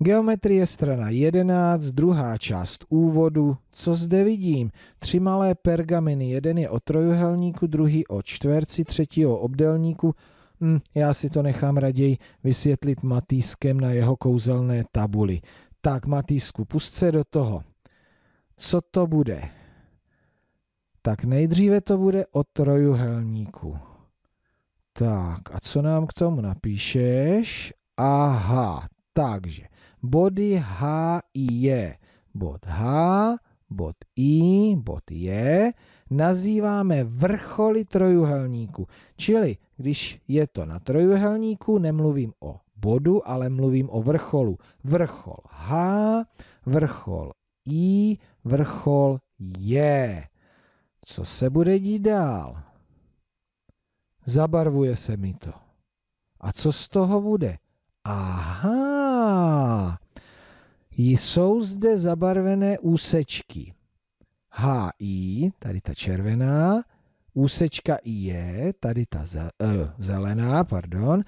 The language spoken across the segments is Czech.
Geometrie strana 11, druhá část úvodu. Co zde vidím? Tři malé pergameny, jeden je o trojuhelníku, druhý o čtverci, třetí o obdelníku. Hm, já si to nechám raději vysvětlit Matýskem na jeho kouzelné tabuli. Tak Matýsku, pust se do toho. Co to bude? Tak nejdříve to bude o trojuhelníku. Tak a co nám k tomu napíšeš? Aha, takže body H i J. Bod H, bod I, bod J nazýváme vrcholy trojuhelníku. Čili když je to na trojuhelníku, nemluvím o bodu, ale mluvím o vrcholu. Vrchol H, vrchol I, vrchol J. Co se bude dít dál? Zabarvuje se mi to. A co z toho bude? Aha! Jsou zde zabarvené úsečky. HI, tady ta červená, úsečka IJ, tady ta e, zelená, pardon,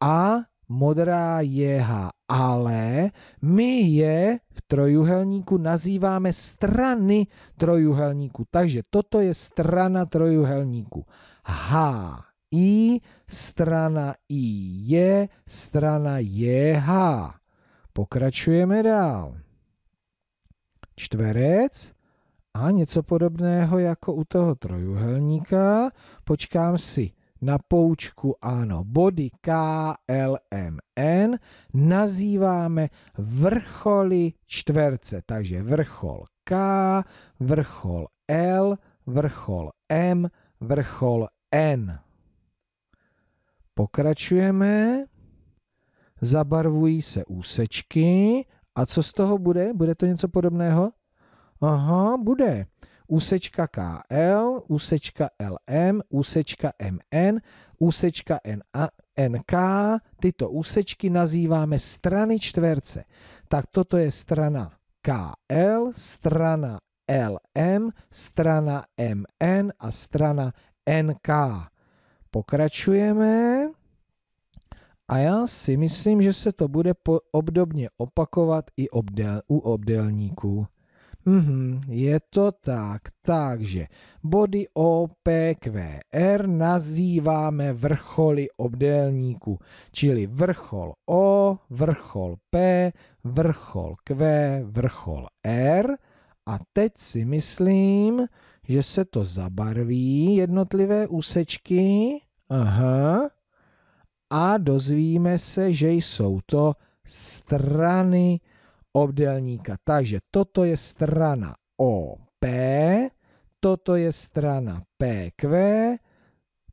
a modrá JH, ale my je v trojuhelníku nazýváme strany trojuhelníku. Takže toto je strana trojuhelníku. H, I, strana I je, strana JH. Pokračujeme dál. Čtverec a něco podobného jako u toho trojuhelníka. Počkám si na poučku ano, body K, L, M, N nazýváme vrcholy čtverce. Takže vrchol K, vrchol L, vrchol M, vrchol N. Pokračujeme zabarvují se úsečky a co z toho bude? Bude to něco podobného? Aha, bude. Úsečka KL, úsečka LM, úsečka MN, úsečka NA, NK. Tyto úsečky nazýváme strany čtverce. Tak toto je strana KL, strana LM, strana MN a strana NK. Pokračujeme. A já si myslím, že se to bude po- obdobně opakovat i obdel- u obdelníků. Mhm, je to tak. Takže body OPQR nazýváme vrcholy obdélníku, čili vrchol O, vrchol P, vrchol Q, vrchol R. A teď si myslím, že se to zabarví jednotlivé úsečky. Aha a dozvíme se, že jsou to strany obdélníka. Takže toto je strana OP, toto je strana PQ,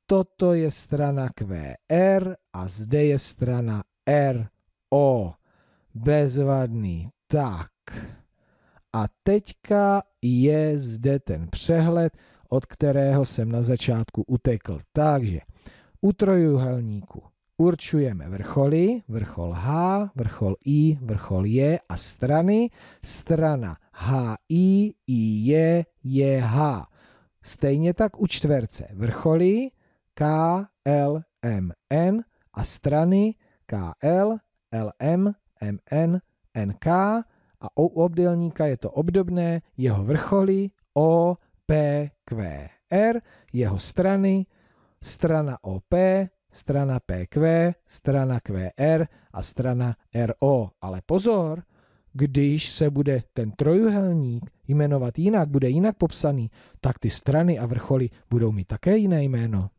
toto je strana QR a zde je strana RO. Bezvadný. Tak. A teďka je zde ten přehled, od kterého jsem na začátku utekl. Takže u trojuhelníku určujeme vrcholy, vrchol H, vrchol I, vrchol J a strany. Strana HI, J H. Stejně tak u čtverce vrcholy K, L, M, N a strany K L L M M N N K a u obdélníka je to obdobné, jeho vrcholy O, P, Q, R, jeho strany, strana OP, strana PQ, strana QR a strana RO. Ale pozor, když se bude ten trojuhelník jmenovat jinak, bude jinak popsaný, tak ty strany a vrcholy budou mít také jiné jméno.